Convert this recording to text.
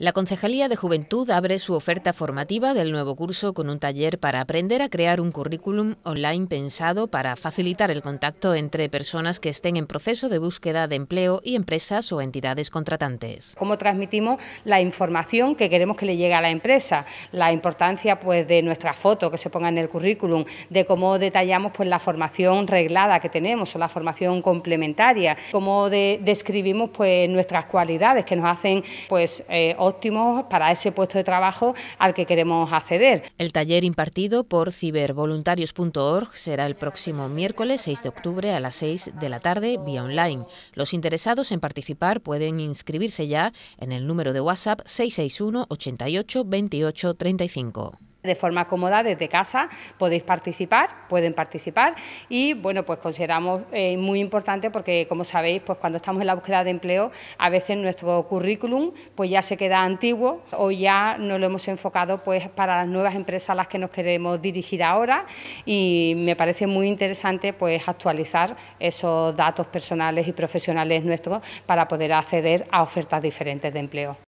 La Concejalía de Juventud abre su oferta formativa del nuevo curso con un taller para aprender a crear un currículum online pensado para facilitar el contacto entre personas que estén en proceso de búsqueda de empleo y empresas o entidades contratantes. Cómo transmitimos la información que queremos que le llegue a la empresa, la importancia pues de nuestra foto que se ponga en el currículum, de cómo detallamos pues la formación reglada que tenemos o la formación complementaria, cómo describimos pues nuestras cualidades que nos hacen pues eh, para ese puesto de trabajo al que queremos acceder. El taller impartido por cibervoluntarios.org será el próximo miércoles 6 de octubre a las 6 de la tarde vía online. Los interesados en participar pueden inscribirse ya en el número de WhatsApp 661 88 28 35. De forma cómoda, desde casa, podéis participar, pueden participar y, bueno, pues consideramos eh, muy importante porque, como sabéis, pues cuando estamos en la búsqueda de empleo, a veces nuestro currículum pues ya se queda antiguo o ya no lo hemos enfocado pues para las nuevas empresas a las que nos queremos dirigir ahora y me parece muy interesante pues actualizar esos datos personales y profesionales nuestros para poder acceder a ofertas diferentes de empleo.